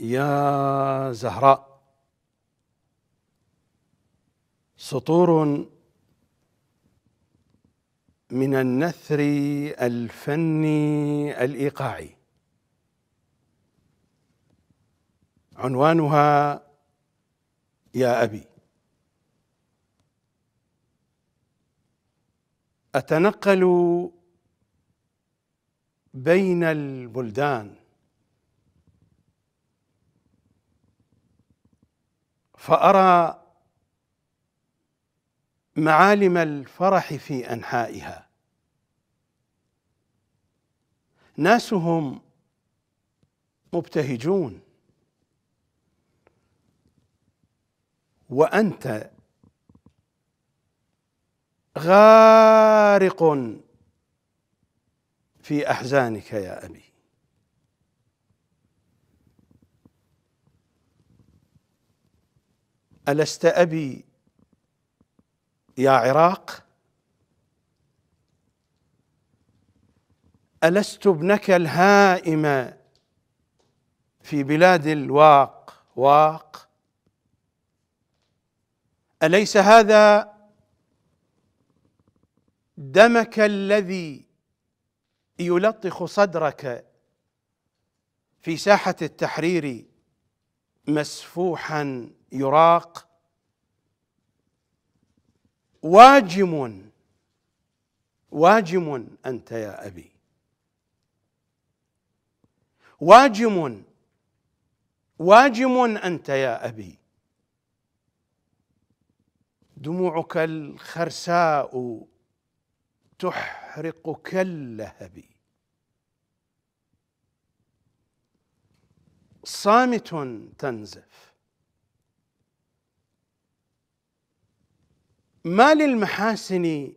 يا زهراء سطور من النثر الفني الايقاعي عنوانها يا ابي اتنقل بين البلدان فأرى معالم الفرح في أنحائها ناسهم مبتهجون وأنت غارق في أحزانك يا أبي ألست أبي يا عراق ألست ابنك الهائم في بلاد الواق واق أليس هذا دمك الذي يلطخ صدرك في ساحة التحرير مسفوحا يراق واجم واجم انت يا ابي واجم واجم انت يا ابي دموعك الخرساء تحرق كاللهب صامت تنزف ما للمحاسن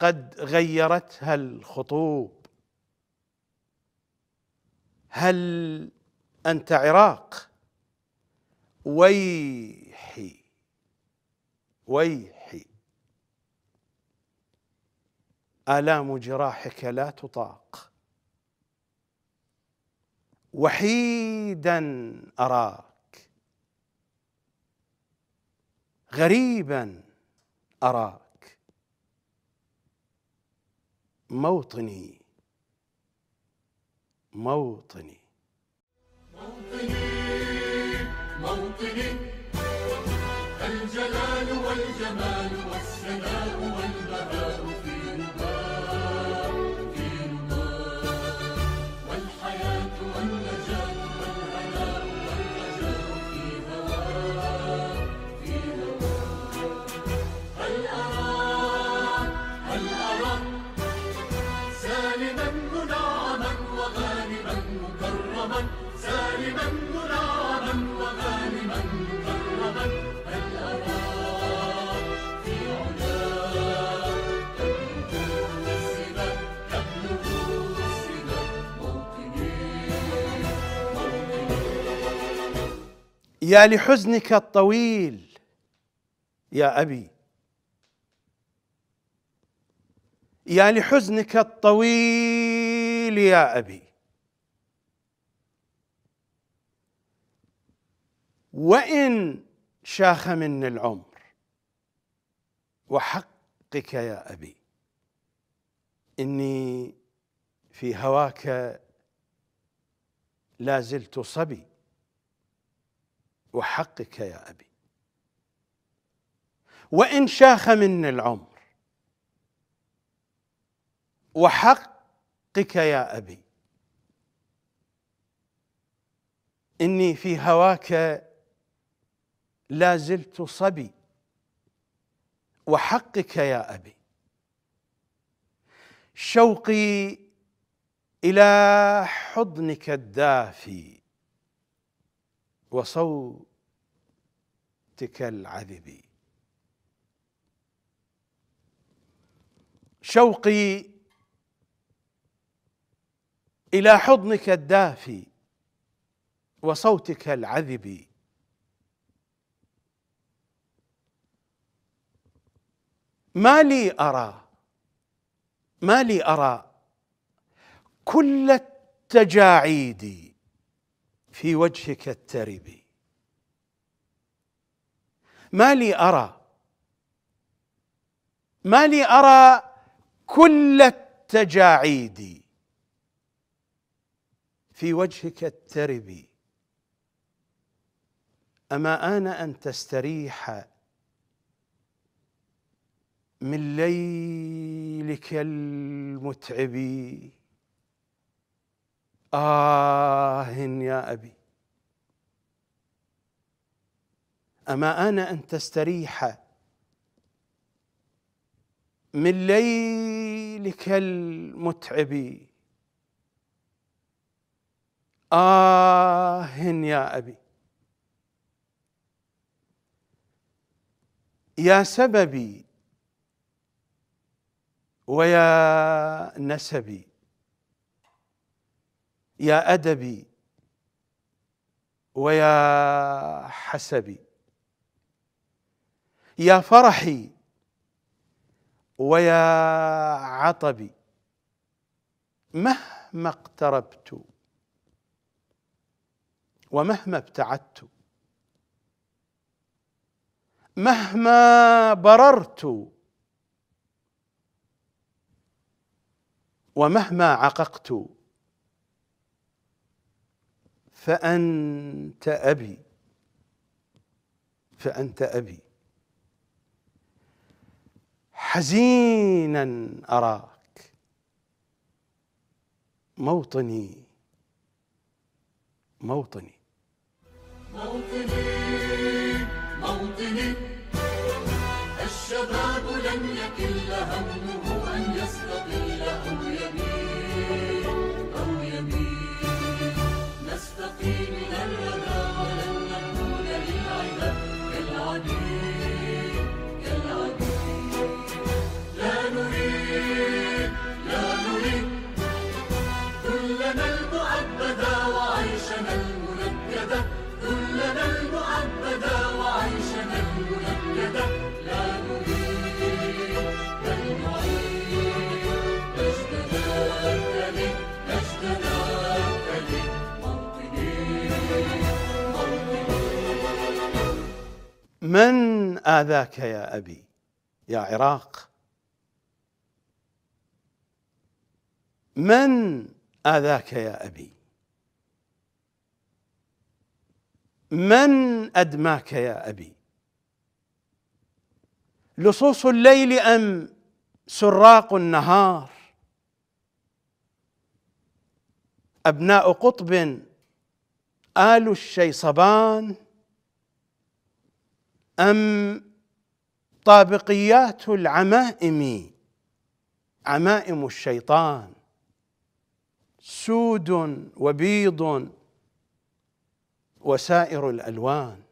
قد غيرتها الخطوب هل انت عراق ويحي ويحي الام جراحك لا تطاق وحيدا اراك غريبا اراك موطني موطني موطني موطني الجلال والجمال والجمال يا لحزنك الطويل يا ابي يا لحزنك الطويل يا ابي وان شاخ مني العمر وحقك يا ابي اني في هواك لا زلت صبي وحقك يا أبي وإن شاخ مني العمر وحقك يا أبي إني في هواك لا زلت صبي وحقك يا أبي شوقي إلى حضنك الدافي وصوتك العذب شوقي الى حضنك الدافي وصوتك العذب ما لي ارى ما لي ارى كل التجاعيد في وجهك الترب ما لي أرى ما لي أرى كل التجاعيد في وجهك الترب أما آن أن تستريح من ليلك المتعب آه يا أبي أما أنا أن تستريح من ليلك المتعب آه يا أبي يا سببي ويا نسبي يا أدبي ويا حسبي يا فرحي ويا عطبي مهما اقتربت ومهما ابتعدت مهما بررت ومهما عققت فأنت أبي فأنت أبي حزينا أراك موطني موطني موطني من آذاك يا أبي يا عراق من آذاك يا أبي من أدماك يا أبي لصوص الليل أم سراق النهار أبناء قطب آل الشيصبان أم طابقيات العمائم عمائم الشيطان سود وبيض وسائر الألوان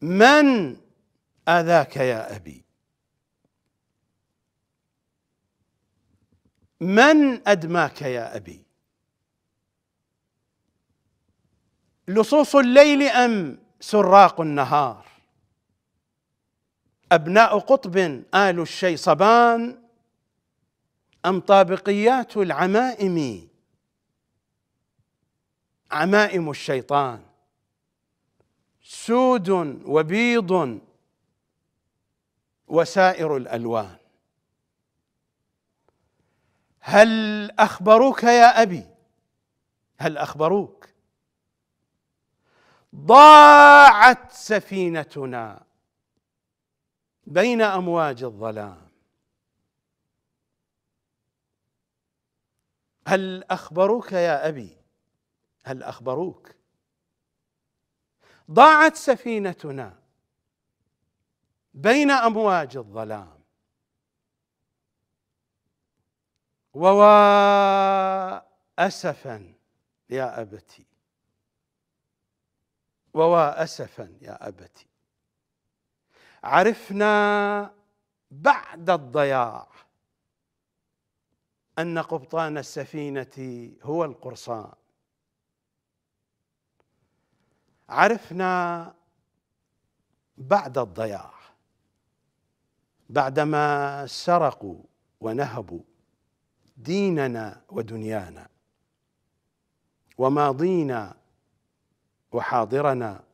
من آذاك يا أبي من أدماك يا أبي لصوص الليل أم سراق النهار أبناء قطب آل الشيصبان أم طابقيات العمائم عمائم الشيطان سود وبيض وسائر الألوان هل أخبروك يا أبي هل أخبروك ضاعت سفينتنا بين امواج الظلام هل اخبروك يا ابي هل اخبروك ضاعت سفينتنا بين امواج الظلام ووا اسفا يا ابتي ووا أسفا يا أبتي عرفنا بعد الضياع أن قبطان السفينة هو القرصان عرفنا بعد الضياع بعدما سرقوا ونهبوا ديننا ودنيانا وماضينا وحاضرنا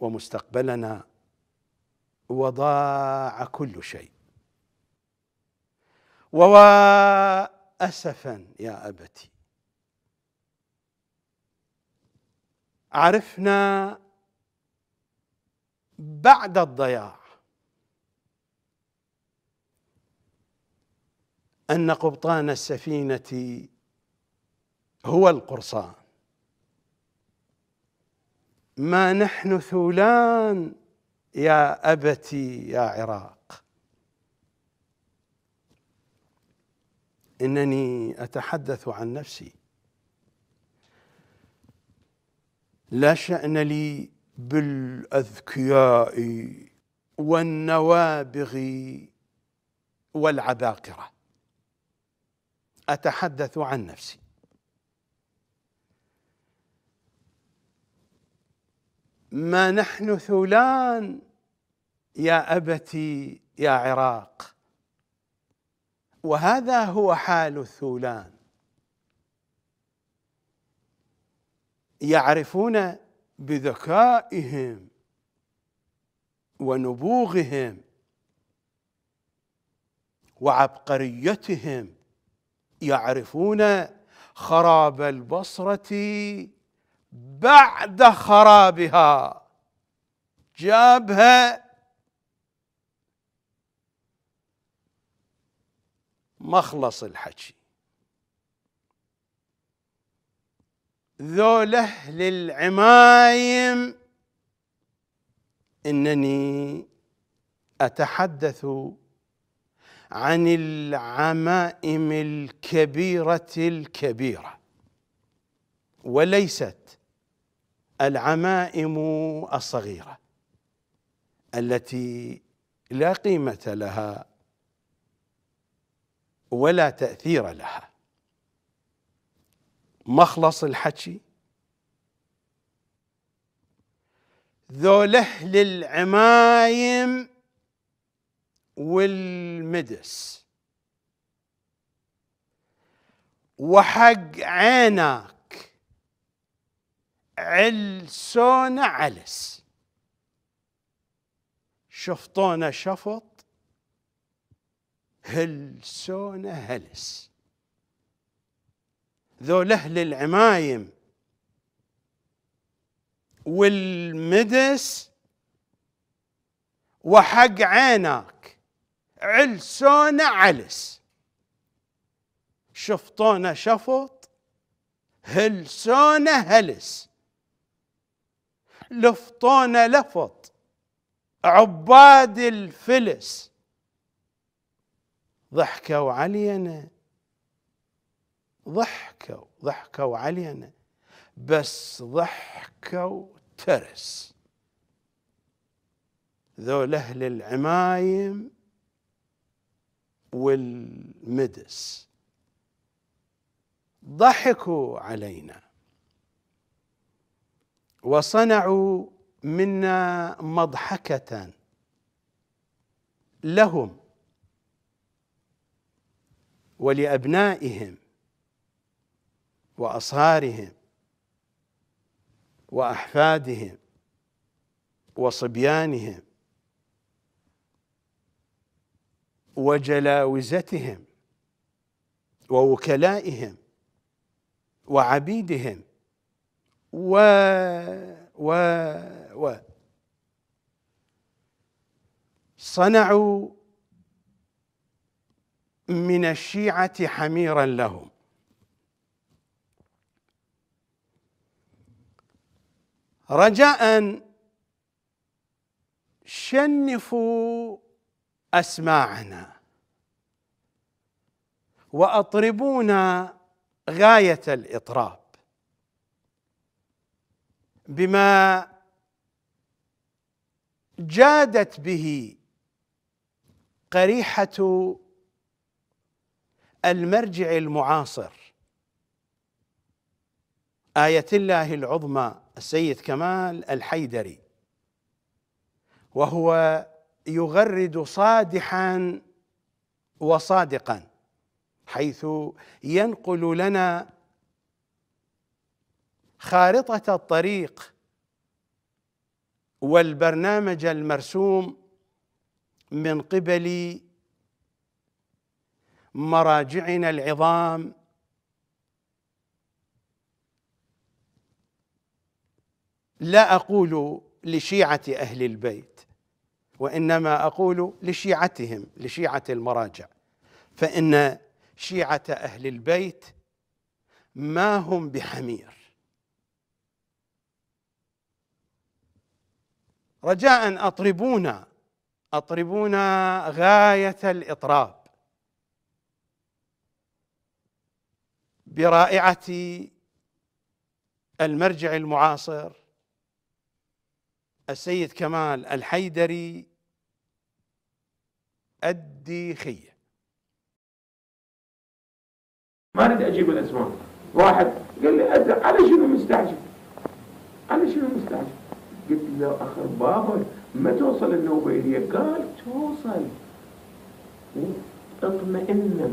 ومستقبلنا وضاع كل شيء أسفا يا أبتي عرفنا بعد الضياع أن قبطان السفينة هو القرصان ما نحن ثولان يا أبتي يا عراق إنني أتحدث عن نفسي لا شأن لي بالأذكياء والنوابغ والعباقرة أتحدث عن نفسي ما نحن ثولان يا أبتي يا عراق وهذا هو حال الثولان يعرفون بذكائهم ونبوغهم وعبقريتهم يعرفون خراب البصره بعد خرابها جابها مخلص الحكي ذول اهل العمايم انني اتحدث عن العمائم الكبيره الكبيره وليست العمائم الصغيره التي لا قيمه لها ولا تاثير لها مخلص الحكي ذو اهل العمايم والمدس وحق عينك علسونا علس شفطونا شفط هلسونا هلس ذول أهل العمايم والمدس وحق عيناك علسونا علس شفطونا شفط هلسونا هلس لفطون لفط عباد الفلس ضحكوا علينا ضحكوا ضحكوا علينا بس ضحكوا ترس ذول أهل العمايم والمدس ضحكوا علينا وصنعوا منا مضحكة لهم ولأبنائهم وأصهارهم وأحفادهم وصبيانهم وجلاوزتهم ووكلائهم وعبيدهم و و و صنعوا من الشيعة حميرا لهم رجاء شنفوا أسماعنا وأطربونا غاية الإطراب بما جادت به قريحه المرجع المعاصر آية الله العظمى السيد كمال الحيدري وهو يغرد صادحا وصادقا حيث ينقل لنا خارطه الطريق والبرنامج المرسوم من قبل مراجعنا العظام لا اقول لشيعه اهل البيت وانما اقول لشيعتهم لشيعه المراجع فان شيعه اهل البيت ما هم بحمير رجاء اطربونا اطربونا غايه الاطراب برائعه المرجع المعاصر السيد كمال الحيدري الديخيه ما اريد اجيب الاسماء واحد قال لي على شنو مستعجل على شنو مستعجل قلت له اخر بابا ما توصل النوبه الي قال توصل اطمئنا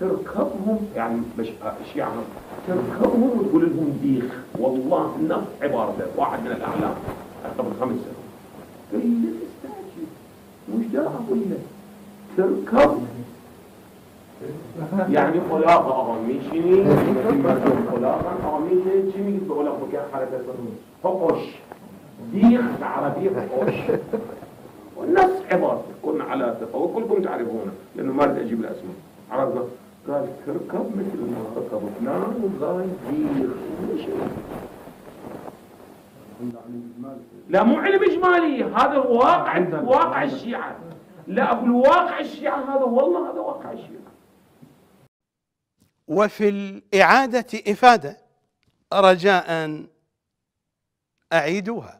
تركبهم يعني مش يعني تركبهم وتقول لهم ديخ والله نفس عبارته واحد من الاعلام قبل خمس سنوات قال لي لا تستعجل مش ده اقول لك تركب يعني خلاقة آه، أغاميشني مرسوم خلاقة آه، أغاميشني شمي قلت بقول أخوك يا حركة صنوش فقش ديخ عربي حوش والنص عبارة كنا على ثقة وكلكم تعرفونه لأنه ما أريد أجيب الأسماء عرفنا قال تركب مثل ما ركب فلان وقال ديخ لا مو علم إجمالي هذا واقع واقع الشيعة لا أقول واقع الشيعة هذا والله هذا واقع الشيعة وفي الإعادة إفادة رجاء أعيدوها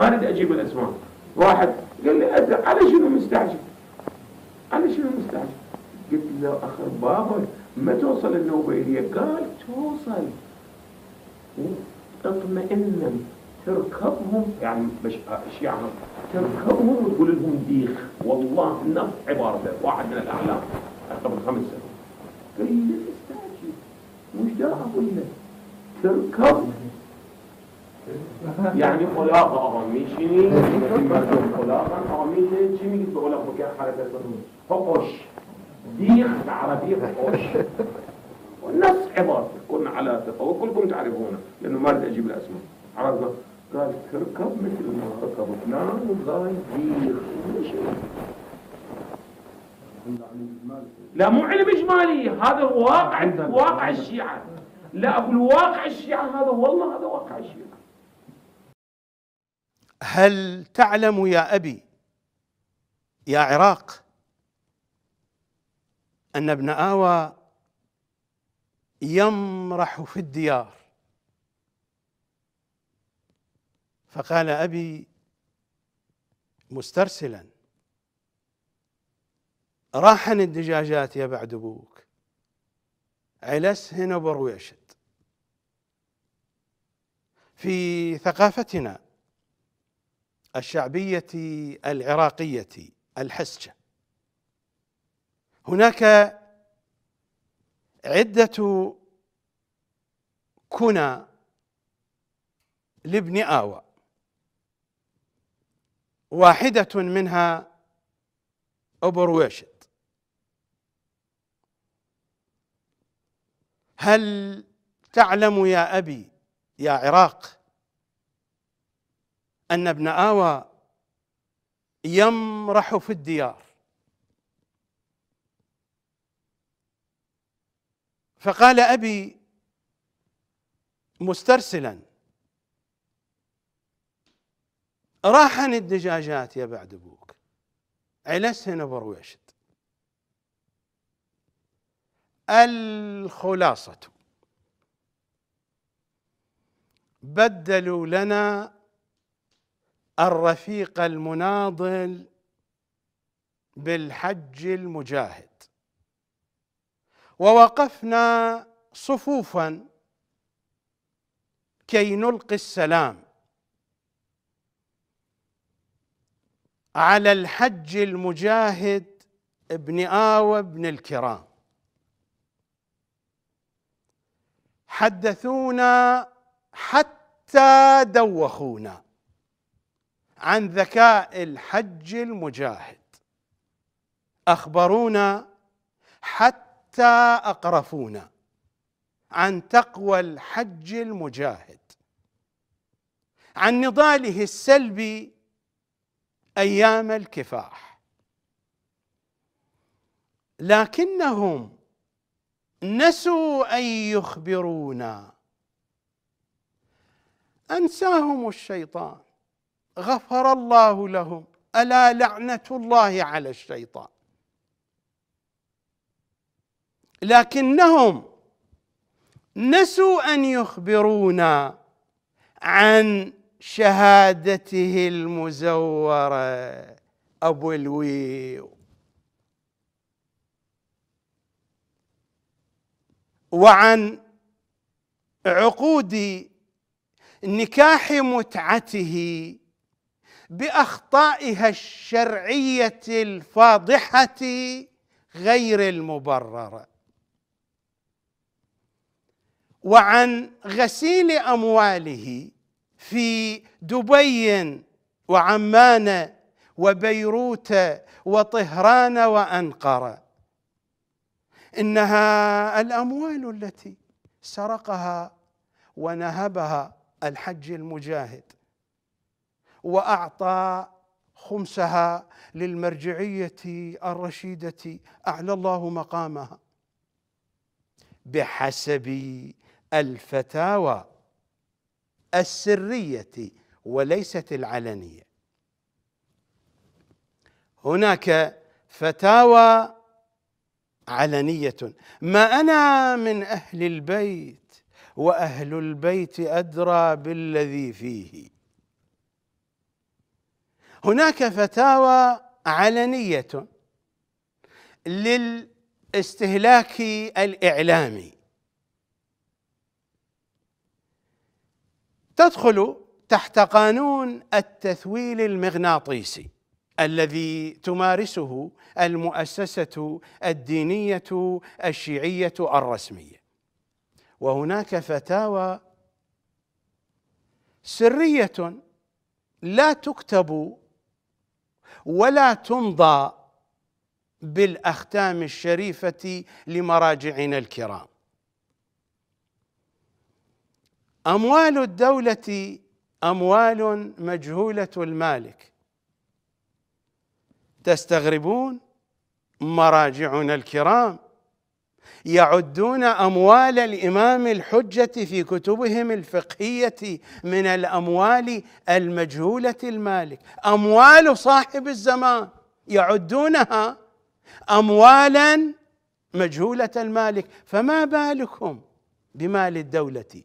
ما اريد اجيب الاسماء واحد قال لي أدري على شنو مستعجل على شنو مستعجل قلت له اخر بابا ما توصل النوبة إلي قال توصل اطمئن تركبهم يعني مش يعني تركبهم وتقول لهم ديخ والله نفس عبارته واحد من الاعلام قبل خمس سنوات قال لي مستعجل وش دا اقول له تركبهم یعنی خلاق آقا میشینی این مردم آقا میشه چی میگید به خلاق بکر حرکت کنید حقش ديخ عربي حقش والناس عبارة کن على ثقة کل تعرفونه لأنه ما أريد أجيب الأسماء عرفنا قال تركب مثل ما ركب فلان وقال ديخ مش لا مو علم إجمالي هذا واقع واقع الشيعة لا أقول واقع الشيعة هذا والله هذا واقع الشيعة هل تعلم يا أبي يا عراق أن ابن آوى يمرح في الديار فقال أبي مسترسلا راحن الدجاجات يا بعد أبوك علسهن برويشت في ثقافتنا الشعبية العراقية الحسجة هناك عدة كنى لابن آوى واحدة منها أبرويشت هل تعلم يا أبي يا عراق أن ابن آوى يمرح في الديار فقال أبي مسترسلا راحني الدجاجات يا بعد أبوك علسهن برويشت الخلاصة بدلوا لنا الرفيق المناضل بالحج المجاهد ووقفنا صفوفا كي نلقي السلام على الحج المجاهد ابن آوى ابن الكرام حدثونا حتى دوخونا عن ذكاء الحج المجاهد اخبرونا حتى اقرفونا عن تقوى الحج المجاهد عن نضاله السلبي ايام الكفاح لكنهم نسوا ان يخبرونا انساهم الشيطان غفر الله لهم الا لعنه الله على الشيطان لكنهم نسوا ان يخبرونا عن شهادته المزوره ابو الويو وعن عقود نكاح متعته باخطائها الشرعيه الفاضحه غير المبرره وعن غسيل امواله في دبي وعمان وبيروت وطهران وانقره انها الاموال التي سرقها ونهبها الحج المجاهد وأعطى خمسها للمرجعية الرشيدة أعلى الله مقامها بحسب الفتاوى السرية وليست العلنية هناك فتاوى علنية ما أنا من أهل البيت وأهل البيت أدرى بالذي فيه هناك فتاوى علنيه للاستهلاك الاعلامي تدخل تحت قانون التثويل المغناطيسي الذي تمارسه المؤسسه الدينيه الشيعيه الرسميه وهناك فتاوى سريه لا تكتب ولا تمضى بالاختام الشريفه لمراجعنا الكرام اموال الدوله اموال مجهوله المالك تستغربون مراجعنا الكرام يعدون اموال الامام الحجه في كتبهم الفقهيه من الاموال المجهوله المالك اموال صاحب الزمان يعدونها اموالا مجهوله المالك فما بالكم بمال الدوله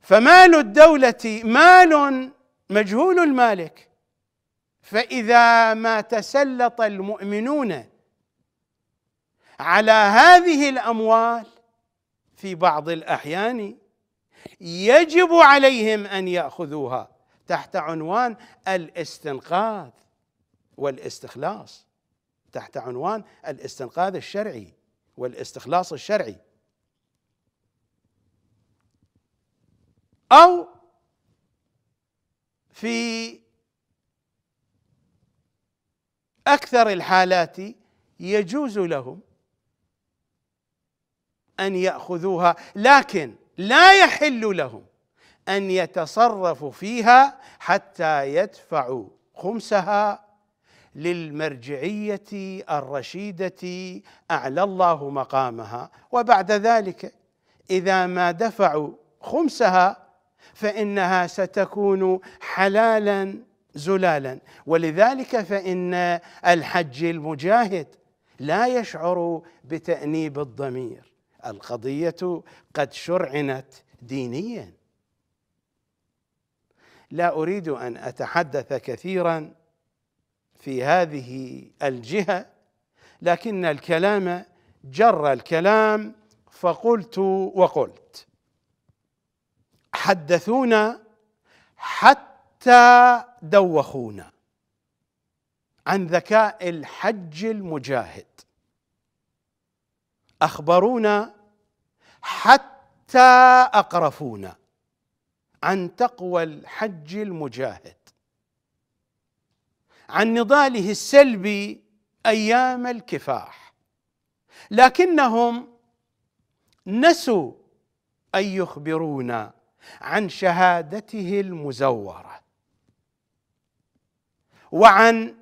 فمال الدوله مال مجهول المالك فاذا ما تسلط المؤمنون على هذه الاموال في بعض الاحيان يجب عليهم ان ياخذوها تحت عنوان الاستنقاذ والاستخلاص تحت عنوان الاستنقاذ الشرعي والاستخلاص الشرعي او في اكثر الحالات يجوز لهم ان ياخذوها لكن لا يحل لهم ان يتصرفوا فيها حتى يدفعوا خمسها للمرجعيه الرشيده اعلى الله مقامها وبعد ذلك اذا ما دفعوا خمسها فانها ستكون حلالا زلالا ولذلك فإن الحج المجاهد لا يشعر بتأنيب الضمير القضية قد شرعنت دينيا لا أريد أن أتحدث كثيرا في هذه الجهة لكن الكلام جر الكلام فقلت وقلت حدثونا حتى دوخونا عن ذكاء الحج المجاهد اخبرونا حتى اقرفونا عن تقوى الحج المجاهد عن نضاله السلبي ايام الكفاح لكنهم نسوا ان يخبرونا عن شهادته المزوره وعن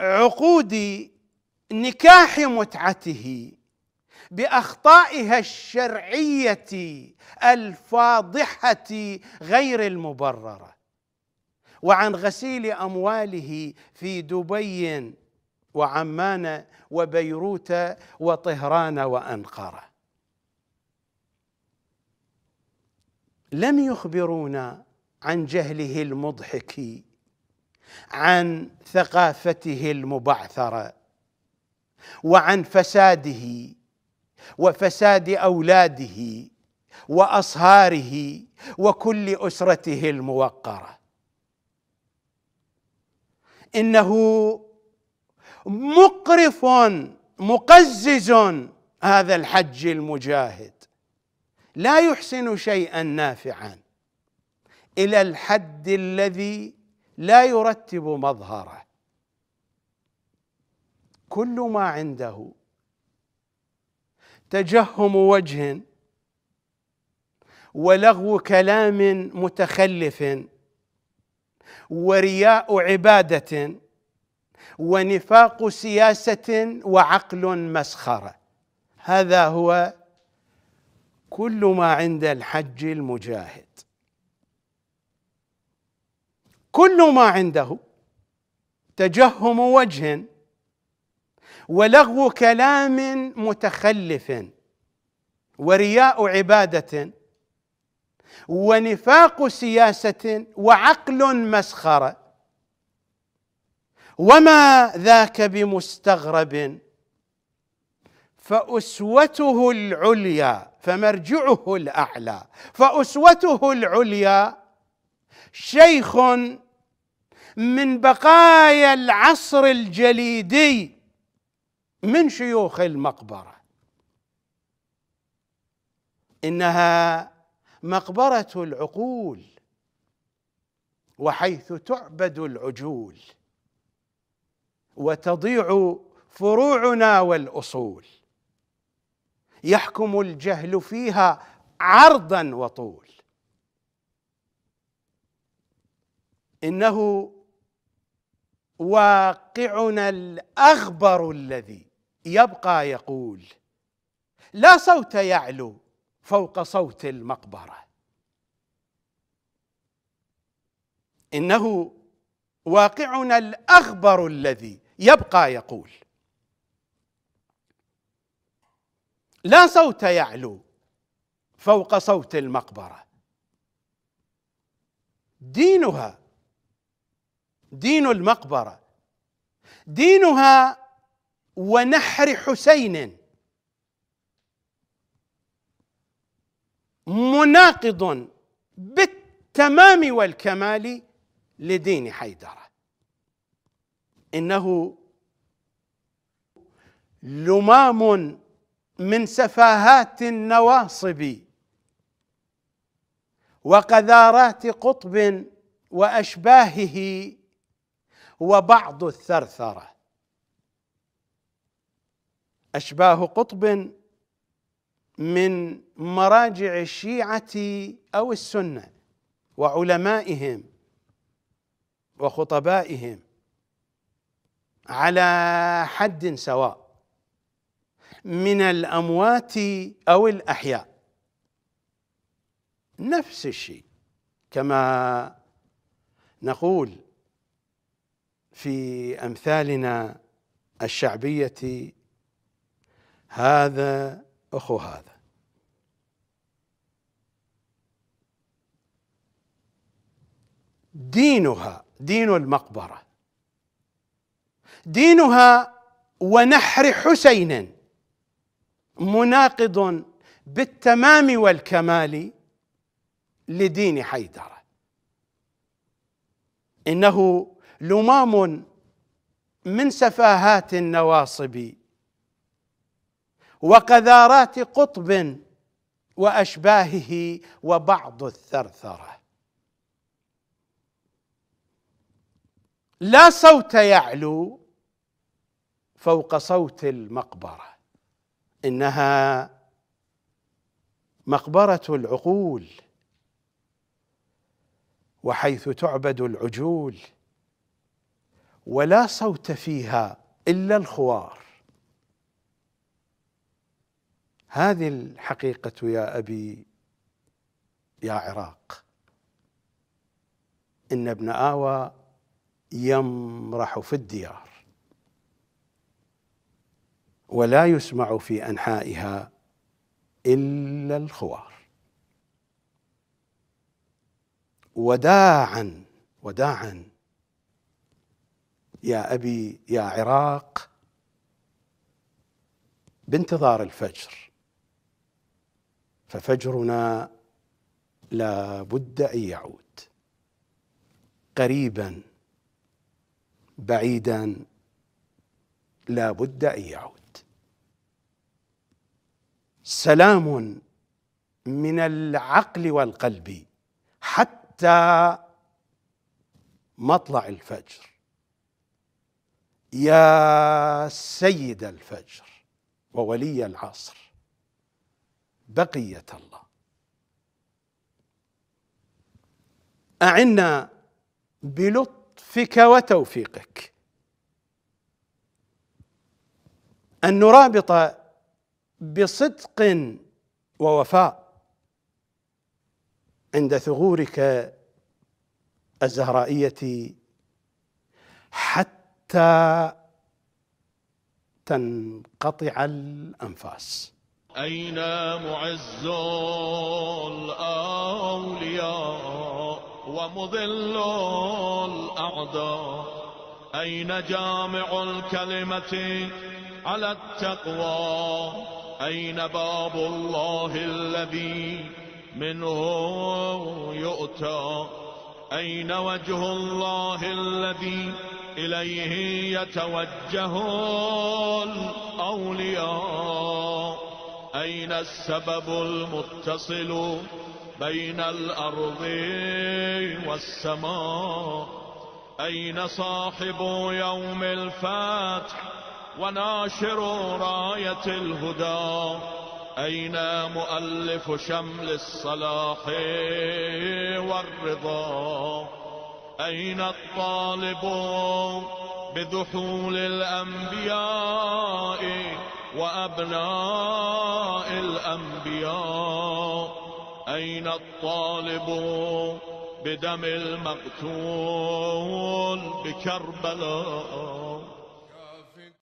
عقود نكاح متعته باخطائها الشرعيه الفاضحه غير المبرره وعن غسيل امواله في دبي وعمان وبيروت وطهران وانقره لم يخبرونا عن جهله المضحك عن ثقافته المبعثره وعن فساده وفساد اولاده واصهاره وكل اسرته الموقره انه مقرف مقزز هذا الحج المجاهد لا يحسن شيئا نافعا الى الحد الذي لا يرتب مظهره كل ما عنده تجهم وجه ولغو كلام متخلف ورياء عباده ونفاق سياسه وعقل مسخره هذا هو كل ما عند الحج المجاهد كل ما عنده تجهم وجه ولغو كلام متخلف ورياء عباده ونفاق سياسه وعقل مسخره وما ذاك بمستغرب فاسوته العليا فمرجعه الاعلى فاسوته العليا شيخ من بقايا العصر الجليدي من شيوخ المقبره انها مقبره العقول وحيث تعبد العجول وتضيع فروعنا والاصول يحكم الجهل فيها عرضا وطول انه واقعنا الاغبر الذي يبقى يقول لا صوت يعلو فوق صوت المقبره انه واقعنا الاغبر الذي يبقى يقول لا صوت يعلو فوق صوت المقبره دينها دين المقبره دينها ونحر حسين مناقض بالتمام والكمال لدين حيدره انه لمام من سفاهات النواصب وقذارات قطب واشباهه وبعض الثرثرة أشباه قطب من مراجع الشيعة أو السنة وعلمائهم وخطبائهم على حد سواء من الأموات أو الأحياء نفس الشيء كما نقول في امثالنا الشعبيه هذا اخو هذا دينها دين المقبره دينها ونحر حسين مناقض بالتمام والكمال لدين حيدره انه لمام من سفاهات النواصب وقذارات قطب واشباهه وبعض الثرثره لا صوت يعلو فوق صوت المقبره انها مقبره العقول وحيث تعبد العجول ولا صوت فيها الا الخوار هذه الحقيقه يا ابي يا عراق ان ابن اوى يمرح في الديار ولا يسمع في انحائها الا الخوار وداعا وداعا يا ابي يا عراق بانتظار الفجر ففجرنا لا بد ان يعود قريبا بعيدا لا بد ان يعود سلام من العقل والقلب حتى مطلع الفجر يا سيد الفجر وولي العصر بقيه الله اعنا بلطفك وتوفيقك ان نرابط بصدق ووفاء عند ثغورك الزهرائيه حتى حتى تنقطع الأنفاس أين معز الأولياء ومذل الأعداء أين جامع الكلمة على التقوى أين باب الله الذي منه يؤتى أين وجه الله الذي إليه يتوجه الأولياء أين السبب المتصل بين الأرض والسماء أين صاحب يوم الفتح وناشر راية الهدى أين مؤلف شمل الصلاح والرضا أين الطالب بدحول الأنبياء وأبناء الأنبياء أين الطالب بدم المقتول بكربلاء